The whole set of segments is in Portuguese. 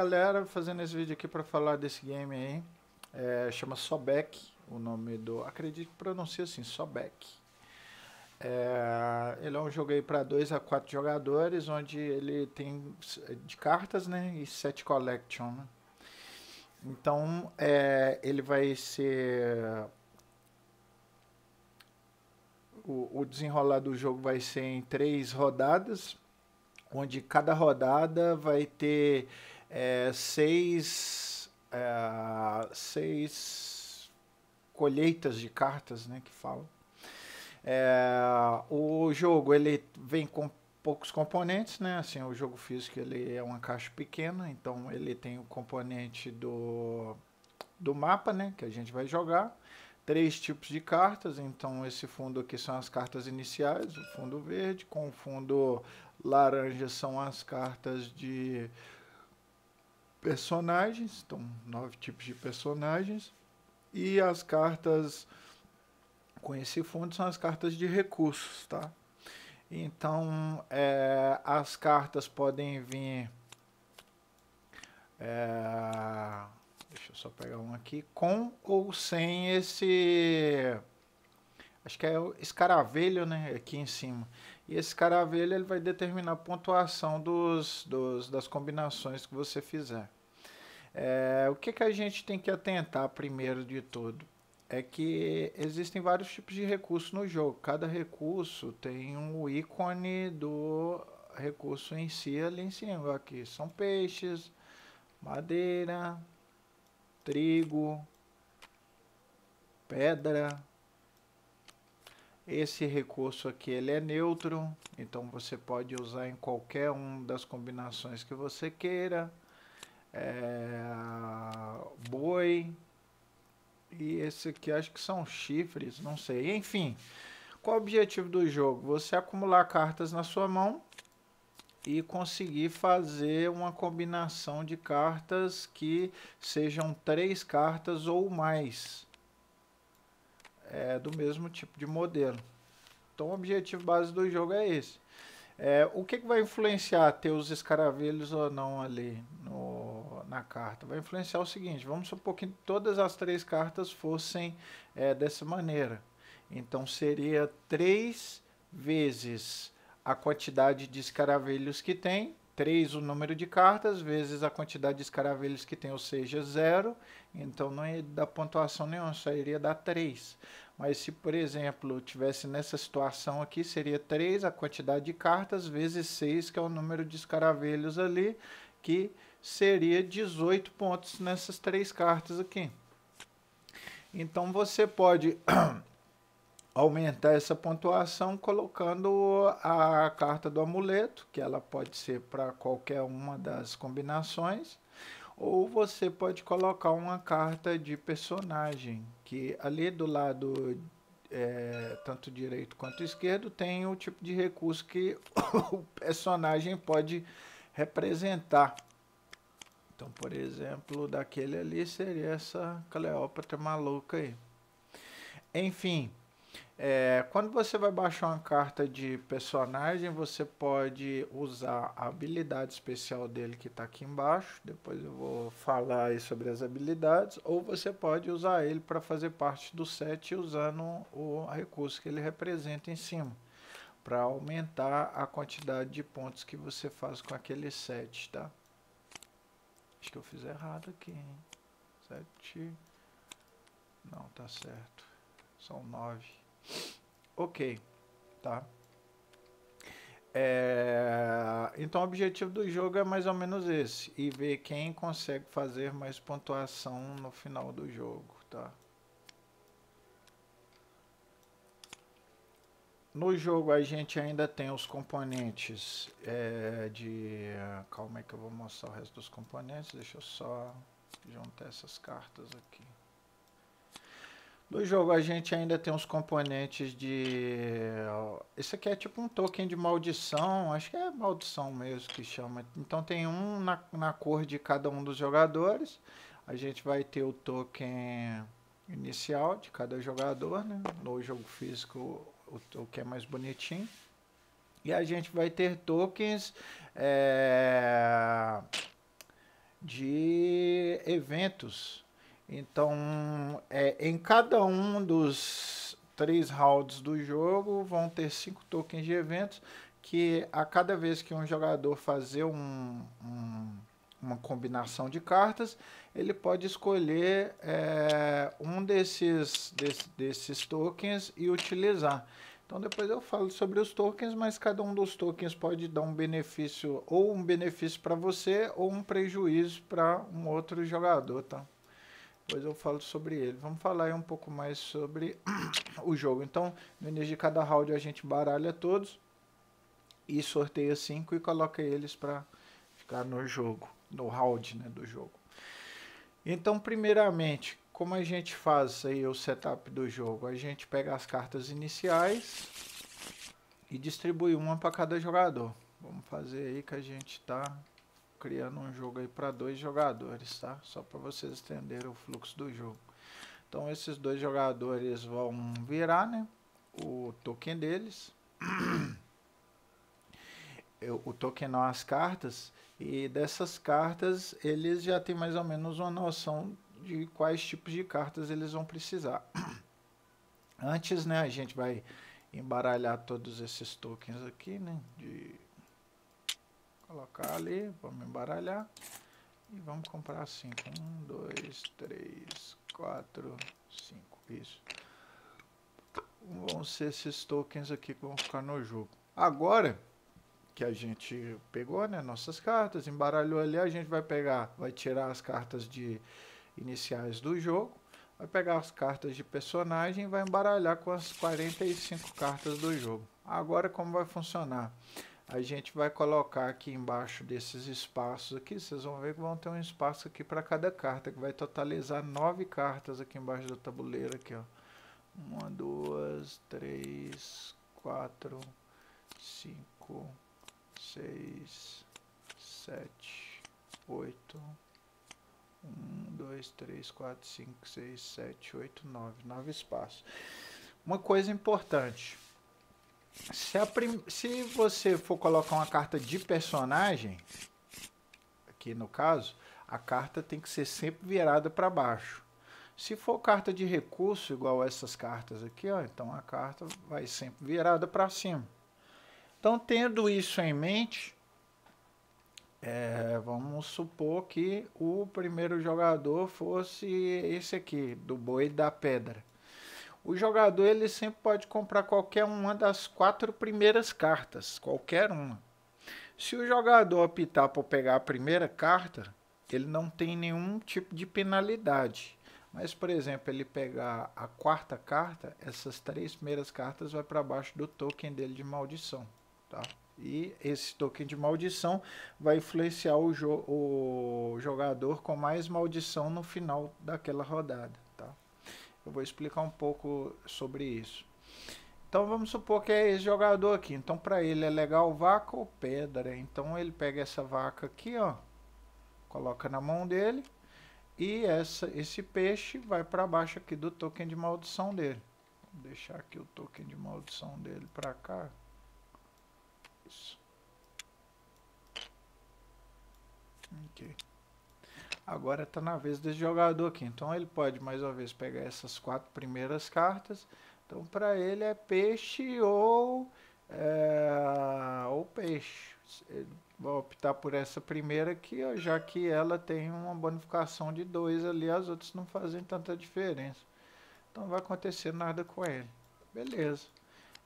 galera, fazendo esse vídeo aqui para falar desse game aí. É, chama Sobek, o nome do... Acredito que pronuncia assim, Sobek. É, ele é um jogo aí para 2 a 4 jogadores, onde ele tem de cartas, né, e set collection, né? Então, é, ele vai ser... O, o desenrolar do jogo vai ser em três rodadas, onde cada rodada vai ter é, seis, é, seis colheitas de cartas, né, que falam. É, o jogo ele vem com poucos componentes, né? Assim, o jogo físico ele é uma caixa pequena, então ele tem o componente do, do mapa, né? Que a gente vai jogar. Três tipos de cartas, então esse fundo aqui são as cartas iniciais, o fundo verde, com o fundo laranja são as cartas de personagens, então nove tipos de personagens, e as cartas com esse fundo são as cartas de recursos, tá? Então, é, as cartas podem vir. É, deixa eu só pegar um aqui. Com ou sem esse acho que é o escaravelho, né, aqui em cima. E esse escaravelho ele vai determinar a pontuação dos, dos das combinações que você fizer. É, o que, que a gente tem que atentar primeiro de tudo? É que existem vários tipos de recursos no jogo. Cada recurso tem um ícone do recurso em si ali em cima. Aqui são peixes, madeira, trigo, pedra, esse recurso aqui ele é neutro, então você pode usar em qualquer um das combinações que você queira. É, boi e esse aqui acho que são chifres, não sei. Enfim, qual o objetivo do jogo? Você acumular cartas na sua mão e conseguir fazer uma combinação de cartas que sejam três cartas ou mais é do mesmo tipo de modelo. Então o objetivo base do jogo é esse. É, o que, que vai influenciar ter os escaravelhos ou não ali no, na carta? Vai influenciar o seguinte, vamos supor que todas as três cartas fossem é, dessa maneira. Então seria três vezes a quantidade de escaravelhos que tem 3 o número de cartas, vezes a quantidade de escaravelhos que tem, ou seja, zero. Então não ia dar pontuação nenhuma, só iria dar 3. Mas se, por exemplo, tivesse nessa situação aqui, seria 3 a quantidade de cartas, vezes 6, que é o número de escaravelhos ali, que seria 18 pontos nessas três cartas aqui. Então você pode aumentar essa pontuação colocando a carta do amuleto, que ela pode ser para qualquer uma das combinações, ou você pode colocar uma carta de personagem, que ali do lado é, tanto direito quanto esquerdo tem o tipo de recurso que o personagem pode representar. Então, por exemplo, daquele ali seria essa Cleópatra maluca aí. Enfim, é, quando você vai baixar uma carta de personagem, você pode usar a habilidade especial dele que está aqui embaixo. Depois eu vou falar aí sobre as habilidades. Ou você pode usar ele para fazer parte do set usando o recurso que ele representa em cima. Para aumentar a quantidade de pontos que você faz com aquele set, tá? Acho que eu fiz errado aqui, hein? Não, tá certo. São nove Ok, tá? É, então o objetivo do jogo é mais ou menos esse e ver quem consegue fazer mais pontuação no final do jogo, tá? No jogo a gente ainda tem os componentes é, de... Calma aí que eu vou mostrar o resto dos componentes. Deixa eu só juntar essas cartas aqui no jogo a gente ainda tem uns componentes de. Esse aqui é tipo um token de maldição, acho que é maldição mesmo que chama. Então tem um na, na cor de cada um dos jogadores. A gente vai ter o token inicial de cada jogador, né? No jogo físico o token é mais bonitinho. E a gente vai ter tokens é, de eventos então, é, em cada um dos três rounds do jogo vão ter cinco tokens de eventos que a cada vez que um jogador fazer um, um, uma combinação de cartas, ele pode escolher é, um desses, desse, desses tokens e utilizar. Então depois eu falo sobre os tokens, mas cada um dos tokens pode dar um benefício, ou um benefício para você, ou um prejuízo para um outro jogador, tá? depois eu falo sobre ele. Vamos falar aí um pouco mais sobre o jogo. Então, no início de cada round a gente baralha todos e sorteia cinco e coloca eles para ficar no jogo, no round né, do jogo. Então, primeiramente, como a gente faz aí o setup do jogo? A gente pega as cartas iniciais e distribui uma para cada jogador. Vamos fazer aí que a gente está criando um jogo aí para dois jogadores, tá? Só para vocês entenderem o fluxo do jogo. Então esses dois jogadores vão virar, né? O token deles. Eu, o tokenar as cartas e dessas cartas eles já têm mais ou menos uma noção de quais tipos de cartas eles vão precisar. Antes, né, a gente vai embaralhar todos esses tokens aqui, né, de colocar ali, vamos embaralhar. E vamos comprar 5. 1, 2, 3, 4, 5. Isso. Vão ser esses tokens aqui que vão ficar no jogo. Agora que a gente pegou né, nossas cartas, embaralhou ali, a gente vai pegar, vai tirar as cartas de iniciais do jogo, vai pegar as cartas de personagem e vai embaralhar com as 45 cartas do jogo. Agora como vai funcionar? A gente vai colocar aqui embaixo desses espaços aqui, vocês vão ver que vão ter um espaço aqui para cada carta, que vai totalizar nove cartas aqui embaixo do tabuleiro aqui, ó. Uma, duas, três, quatro, cinco, seis, sete, oito, um, dois, três, quatro, cinco, seis, sete, oito, nove, nove espaços. Uma coisa importante se, prim... se você for colocar uma carta de personagem, aqui no caso, a carta tem que ser sempre virada para baixo. Se for carta de recurso, igual essas cartas aqui, ó, então a carta vai sempre virada para cima. Então, tendo isso em mente, é, vamos supor que o primeiro jogador fosse esse aqui, do boi da pedra o jogador ele sempre pode comprar qualquer uma das quatro primeiras cartas, qualquer uma. Se o jogador optar por pegar a primeira carta, ele não tem nenhum tipo de penalidade. Mas, por exemplo, ele pegar a quarta carta, essas três primeiras cartas vai para baixo do token dele de maldição, tá? E esse token de maldição vai influenciar o, jo o jogador com mais maldição no final daquela rodada. Eu vou explicar um pouco sobre isso. Então vamos supor que é esse jogador aqui. Então para ele é legal vaca ou pedra. Então ele pega essa vaca aqui, ó, coloca na mão dele e essa, esse peixe vai para baixo aqui do token de maldição dele. Vou deixar aqui o token de maldição dele para cá. Isso. Okay. Agora está na vez desse jogador aqui. Então ele pode mais uma vez pegar essas quatro primeiras cartas. Então para ele é peixe ou, é, ou peixe. Ele vai optar por essa primeira aqui, ó, já que ela tem uma bonificação de dois, ali, as outras não fazem tanta diferença. Então não vai acontecer nada com ele. Beleza.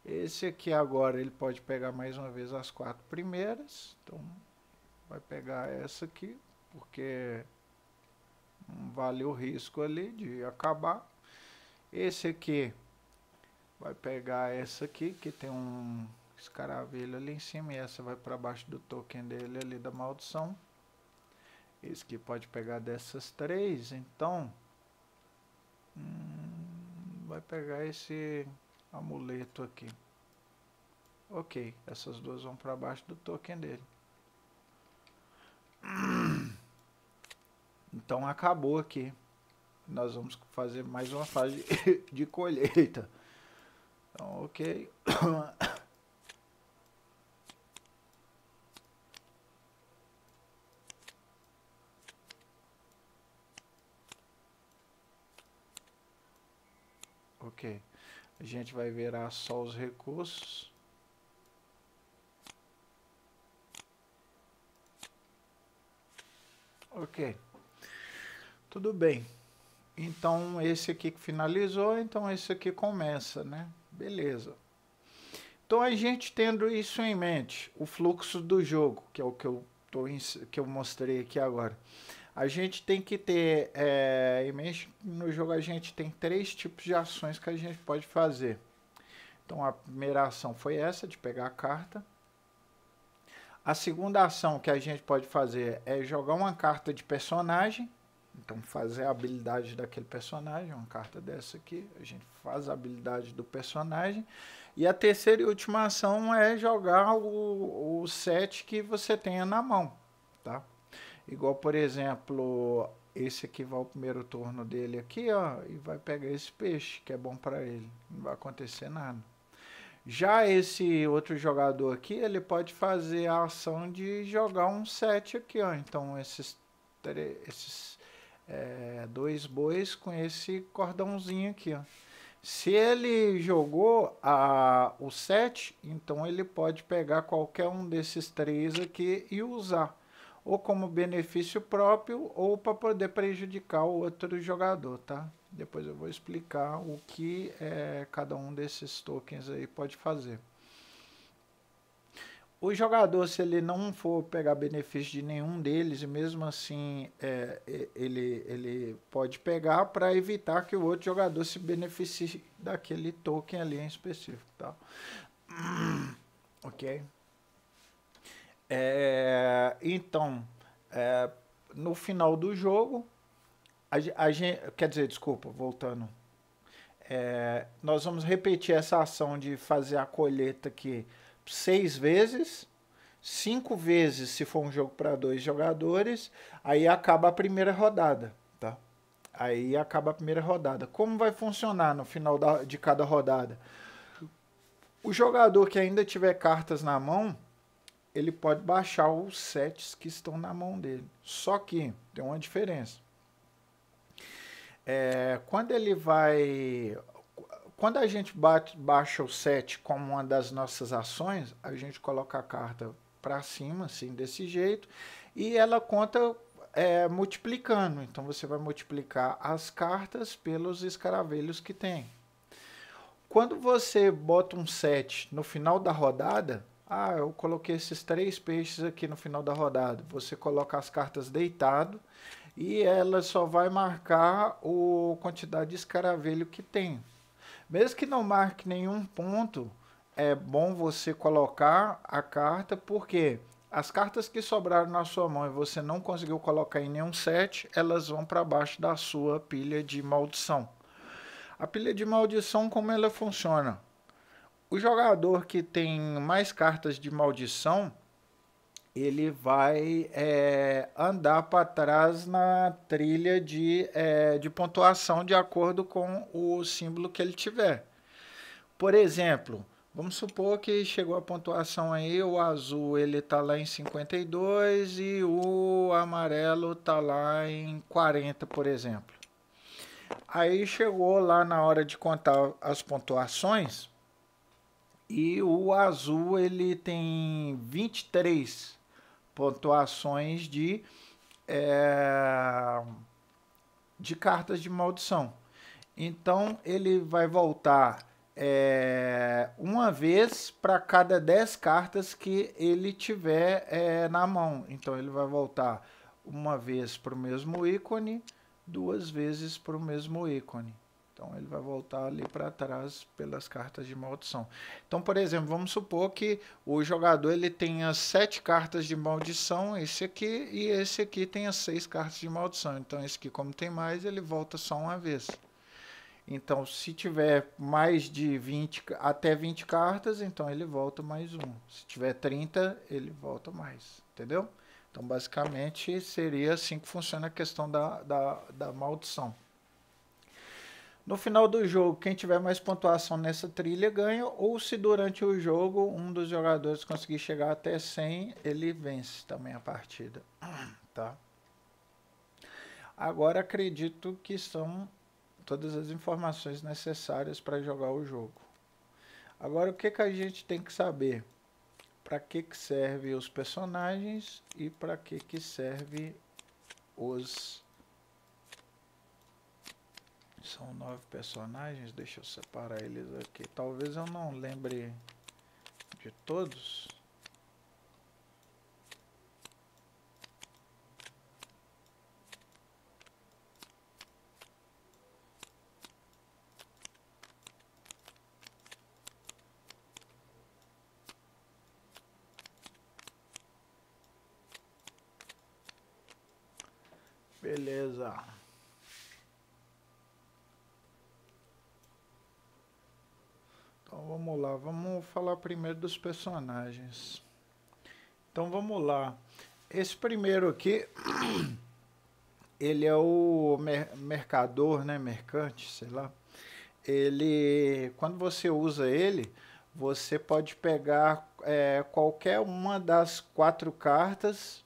Esse aqui agora ele pode pegar mais uma vez as quatro primeiras. Então vai pegar essa aqui, porque vale o risco ali de acabar. Esse aqui vai pegar essa aqui, que tem um escaravelho ali em cima, e essa vai para baixo do token dele ali da maldição. Esse aqui pode pegar dessas três, então hum, vai pegar esse amuleto aqui. Ok, essas duas vão para baixo do token dele. Então acabou aqui. Nós vamos fazer mais uma fase de colheita. Então, ok. ok. A gente vai virar só os recursos. Ok. Tudo bem. Então esse aqui que finalizou, então esse aqui começa, né? Beleza. Então a gente tendo isso em mente, o fluxo do jogo, que é o que eu, tô, que eu mostrei aqui agora. A gente tem que ter é, em mente, no jogo a gente tem três tipos de ações que a gente pode fazer. Então a primeira ação foi essa, de pegar a carta. A segunda ação que a gente pode fazer é jogar uma carta de personagem então fazer a habilidade daquele personagem, uma carta dessa aqui, a gente faz a habilidade do personagem. E a terceira e última ação é jogar o, o set que você tenha na mão, tá? Igual, por exemplo, esse aqui vai o primeiro turno dele aqui, ó, e vai pegar esse peixe, que é bom para ele. Não vai acontecer nada. Já esse outro jogador aqui, ele pode fazer a ação de jogar um set aqui, ó. Então esses esses é, dois bois com esse cordãozinho aqui. Ó. Se ele jogou a, o 7, então ele pode pegar qualquer um desses três aqui e usar. Ou como benefício próprio, ou para poder prejudicar o outro jogador, tá? Depois eu vou explicar o que é, cada um desses tokens aí pode fazer o jogador, se ele não for pegar benefício de nenhum deles, e mesmo assim é, ele, ele pode pegar para evitar que o outro jogador se beneficie daquele token ali em específico. Tá? Ok? É, então, é, no final do jogo, a, a, gente. Quer dizer, desculpa, voltando. É, nós vamos repetir essa ação de fazer a colheita que seis vezes, cinco vezes se for um jogo para dois jogadores, aí acaba a primeira rodada, tá? Aí acaba a primeira rodada. Como vai funcionar no final da, de cada rodada? O jogador que ainda tiver cartas na mão, ele pode baixar os sets que estão na mão dele. Só que tem uma diferença. É, quando ele vai quando a gente bate, baixa o 7 como uma das nossas ações, a gente coloca a carta para cima, assim, desse jeito, e ela conta é, multiplicando. Então você vai multiplicar as cartas pelos escaravelhos que tem. Quando você bota um 7 no final da rodada, ah, eu coloquei esses três peixes aqui no final da rodada. Você coloca as cartas deitado e ela só vai marcar a quantidade de escaravelho que tem. Mesmo que não marque nenhum ponto, é bom você colocar a carta, porque as cartas que sobraram na sua mão e você não conseguiu colocar em nenhum set, elas vão para baixo da sua pilha de maldição. A pilha de maldição, como ela funciona? O jogador que tem mais cartas de maldição, ele vai é, andar para trás na trilha de, é, de pontuação de acordo com o símbolo que ele tiver. Por exemplo, vamos supor que chegou a pontuação aí, o azul ele está lá em 52 e o amarelo está lá em 40, por exemplo. Aí chegou lá na hora de contar as pontuações e o azul ele tem 23 pontuações de, é, de cartas de maldição. Então ele vai voltar é, uma vez para cada 10 cartas que ele tiver é, na mão. Então ele vai voltar uma vez para o mesmo ícone, duas vezes para o mesmo ícone. Então ele vai voltar ali para trás pelas cartas de maldição. Então, por exemplo, vamos supor que o jogador ele tenha sete cartas de maldição, esse aqui e esse aqui tenha seis cartas de maldição. Então esse aqui, como tem mais, ele volta só uma vez. Então, se tiver mais de 20, até 20 cartas, então ele volta mais um. Se tiver 30, ele volta mais. Entendeu? Então, basicamente, seria assim que funciona a questão da, da, da maldição. No final do jogo, quem tiver mais pontuação nessa trilha ganha, ou se durante o jogo um dos jogadores conseguir chegar até 100, ele vence também a partida, tá? Agora acredito que são todas as informações necessárias para jogar o jogo. Agora o que, que a gente tem que saber? Para que, que servem os personagens e para que, que servem os são nove personagens, deixa eu separar eles aqui. Talvez eu não lembre de todos. Beleza. Então, vamos lá, vamos falar primeiro dos personagens. Então vamos lá. Esse primeiro aqui, ele é o mer mercador, né? Mercante, sei lá. Ele, quando você usa ele, você pode pegar é, qualquer uma das quatro cartas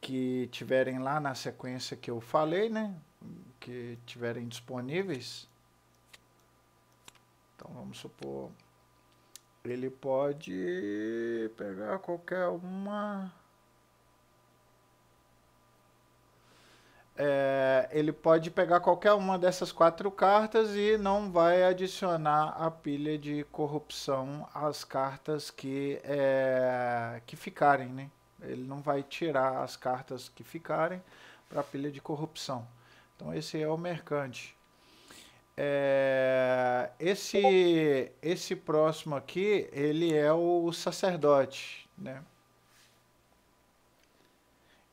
que tiverem lá na sequência que eu falei, né? Que tiverem disponíveis. Então vamos supor ele pode pegar qualquer uma. É, ele pode pegar qualquer uma dessas quatro cartas e não vai adicionar a pilha de corrupção às cartas que, é, que ficarem, né? Ele não vai tirar as cartas que ficarem para a pilha de corrupção. Então esse é o mercante. É, esse, esse próximo aqui, ele é o sacerdote, né?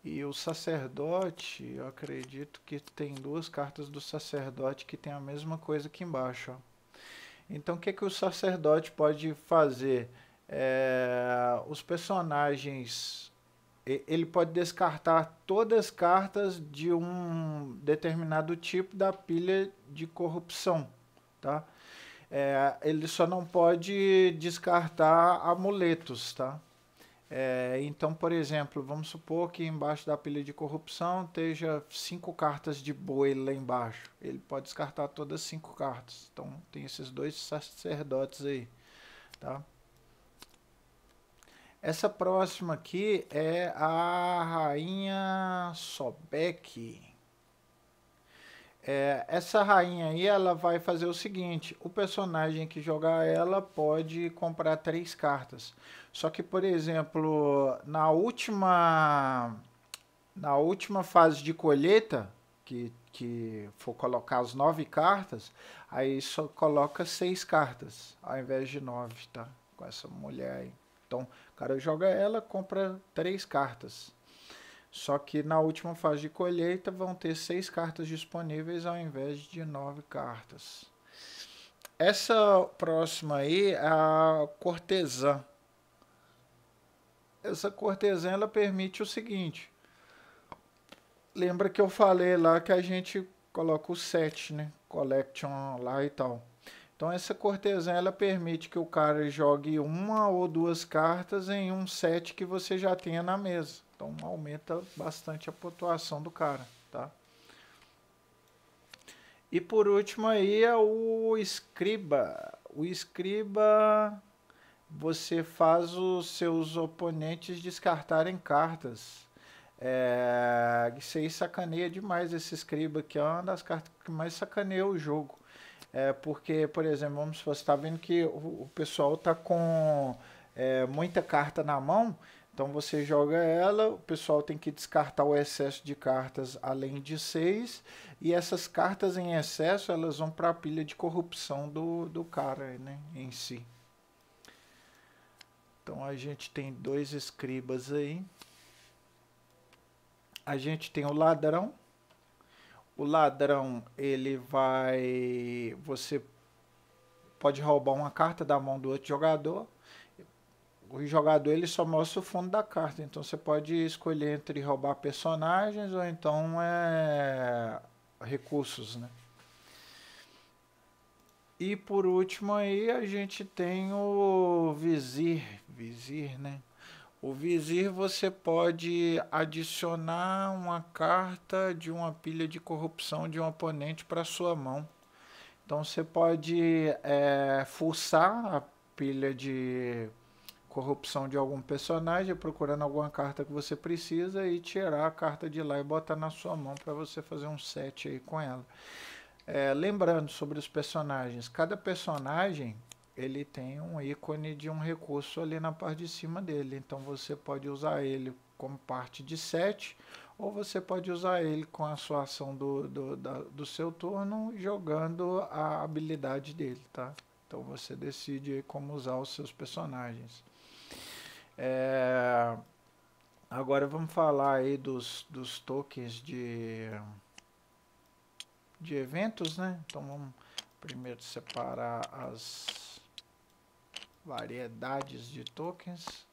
E o sacerdote, eu acredito que tem duas cartas do sacerdote que tem a mesma coisa aqui embaixo. Ó. Então, o que, que o sacerdote pode fazer? É, os personagens ele pode descartar todas as cartas de um determinado tipo da pilha de corrupção, tá? É, ele só não pode descartar amuletos, tá? É, então, por exemplo, vamos supor que embaixo da pilha de corrupção esteja cinco cartas de boi lá embaixo. Ele pode descartar todas as cinco cartas. Então, tem esses dois sacerdotes aí, tá? Essa próxima aqui é a rainha Sobek. É, essa rainha aí, ela vai fazer o seguinte, o personagem que jogar ela pode comprar três cartas. Só que, por exemplo, na última, na última fase de colheita, que, que for colocar as nove cartas, aí só coloca seis cartas, ao invés de nove, tá? Com essa mulher aí. Então, o cara joga ela, compra três cartas. Só que na última fase de colheita vão ter seis cartas disponíveis ao invés de nove cartas. Essa próxima aí é a cortesã. Essa cortesã ela permite o seguinte. Lembra que eu falei lá que a gente coloca o set, né? Collection lá e tal. Então essa cortesã ela permite que o cara jogue uma ou duas cartas em um set que você já tenha na mesa. Então aumenta bastante a pontuação do cara, tá? E por último aí é o escriba. O escriba você faz os seus oponentes descartarem cartas. É, isso aí sacaneia demais esse escriba que é uma das cartas que mais sacaneia o jogo é porque, por exemplo, vamos supor, você está vendo que o, o pessoal está com é, muita carta na mão, então você joga ela, o pessoal tem que descartar o excesso de cartas além de seis, e essas cartas em excesso elas vão para a pilha de corrupção do, do cara né, em si. Então a gente tem dois escribas aí. A gente tem o ladrão, o ladrão ele vai você pode roubar uma carta da mão do outro jogador o jogador ele só mostra o fundo da carta então você pode escolher entre roubar personagens ou então é recursos né e por último aí a gente tem o vizir vizir né o vizir você pode adicionar uma carta de uma pilha de corrupção de um oponente para sua mão. Então você pode é, forçar a pilha de corrupção de algum personagem, procurando alguma carta que você precisa e tirar a carta de lá e botar na sua mão para você fazer um set aí com ela. É, lembrando sobre os personagens, cada personagem ele tem um ícone de um recurso ali na parte de cima dele. Então você pode usar ele como parte de set, ou você pode usar ele com a sua ação do, do, da, do seu turno, jogando a habilidade dele, tá? Então você decide como usar os seus personagens. É... Agora vamos falar aí dos, dos tokens de, de eventos, né? Então vamos primeiro separar as variedades de tokens.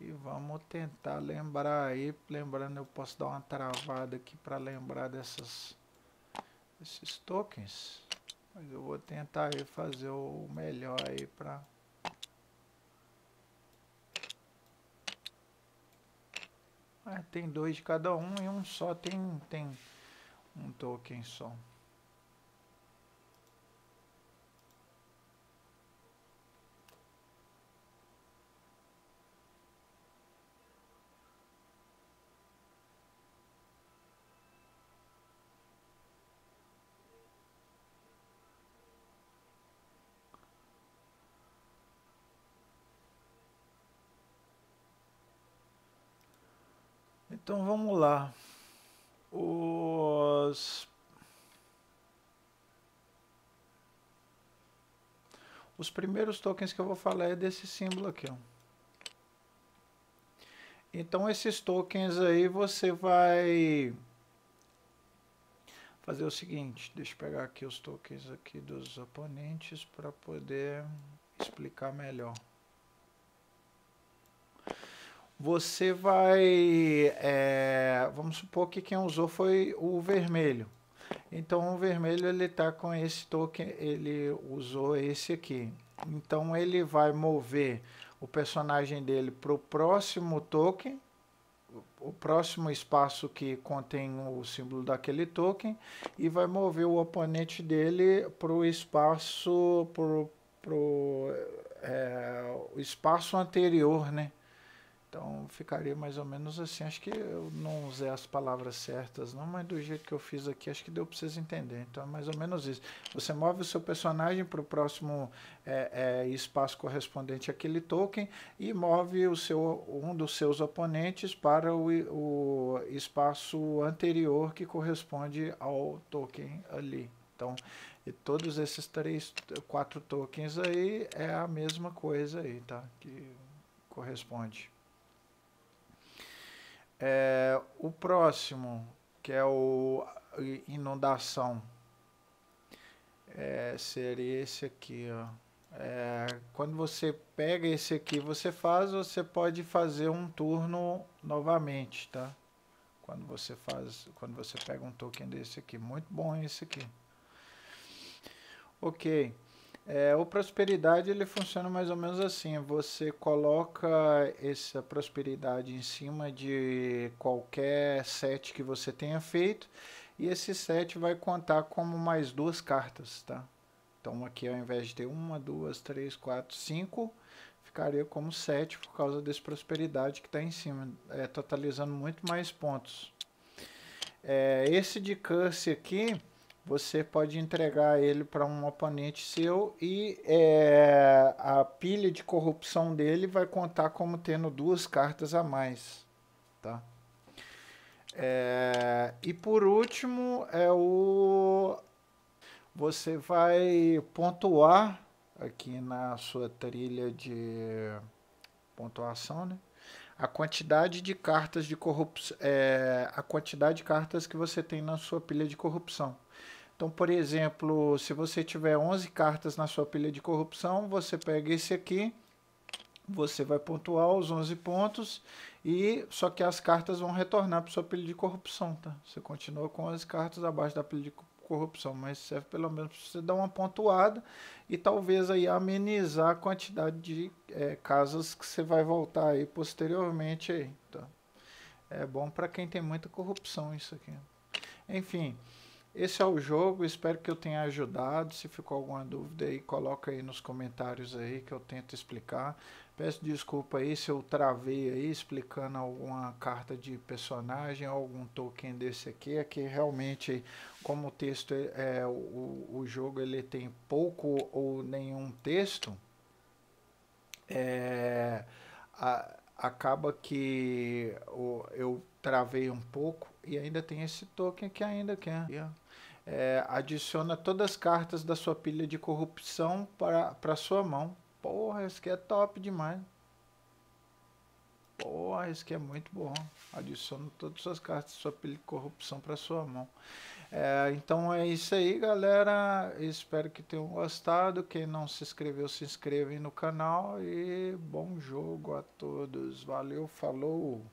E vamos tentar lembrar aí, lembrando eu posso dar uma travada aqui para lembrar dessas esses tokens, mas eu vou tentar aí fazer o melhor aí para ah, tem dois de cada um e um só tem tem um token só. Então vamos lá. Os Os primeiros tokens que eu vou falar é desse símbolo aqui, ó. Então esses tokens aí você vai fazer o seguinte, deixa eu pegar aqui os tokens aqui dos oponentes para poder explicar melhor você vai. É, vamos supor que quem usou foi o vermelho. Então o vermelho ele está com esse token, ele usou esse aqui. Então ele vai mover o personagem dele para o próximo token, o próximo espaço que contém o símbolo daquele token, e vai mover o oponente dele para o espaço, pro, pro, é, o espaço anterior, né? Então ficaria mais ou menos assim. Acho que eu não usei as palavras certas, não, mas do jeito que eu fiz aqui, acho que deu para vocês entenderem. Então é mais ou menos isso. Você move o seu personagem para o próximo é, é, espaço correspondente àquele token e move o seu, um dos seus oponentes para o, o espaço anterior que corresponde ao token ali. Então, e todos esses três, quatro tokens aí é a mesma coisa aí, tá? Que corresponde. É, o próximo, que é o inundação, é, seria esse aqui, ó. É, quando você pega esse aqui, você faz, você pode fazer um turno novamente, tá? Quando você faz, quando você pega um token desse aqui, muito bom esse aqui. Ok. É, o prosperidade ele funciona mais ou menos assim. Você coloca essa prosperidade em cima de qualquer set que você tenha feito e esse set vai contar como mais duas cartas, tá? Então aqui ao invés de ter uma, duas, três, quatro, cinco, ficaria como sete por causa desse prosperidade que está em cima, é, totalizando muito mais pontos. É, esse de curse aqui você pode entregar ele para um oponente seu e é, a pilha de corrupção dele vai contar como tendo duas cartas a mais, tá? É, e por último é o você vai pontuar aqui na sua trilha de pontuação, né? a quantidade de cartas de corrupção, é, a quantidade de cartas que você tem na sua pilha de corrupção. Então, por exemplo, se você tiver 11 cartas na sua pilha de corrupção, você pega esse aqui, você vai pontuar os 11 pontos, e só que as cartas vão retornar para sua pilha de corrupção, tá? Você continua com 11 cartas abaixo da pilha de corrupção, mas serve pelo menos para você dar uma pontuada e talvez aí amenizar a quantidade de é, casas que você vai voltar aí posteriormente aí, tá? É bom para quem tem muita corrupção isso aqui. Enfim, esse é o jogo, espero que eu tenha ajudado. Se ficou alguma dúvida aí, coloca aí nos comentários aí que eu tento explicar. Peço desculpa aí se eu travei aí explicando alguma carta de personagem, algum token desse aqui. É que realmente, como o texto é, é o, o jogo ele tem pouco ou nenhum texto, é, a, acaba que o, eu travei um pouco e ainda tem esse token que ainda quer. Yeah é, adiciona todas as cartas da sua pilha de corrupção para, para sua mão. Porra, isso aqui é top demais. Porra, isso aqui é muito bom. Adiciona todas as suas cartas da sua pilha de corrupção para sua mão. É, então é isso aí, galera. Espero que tenham gostado. Quem não se inscreveu, se inscreve no canal. E bom jogo a todos. Valeu, falou!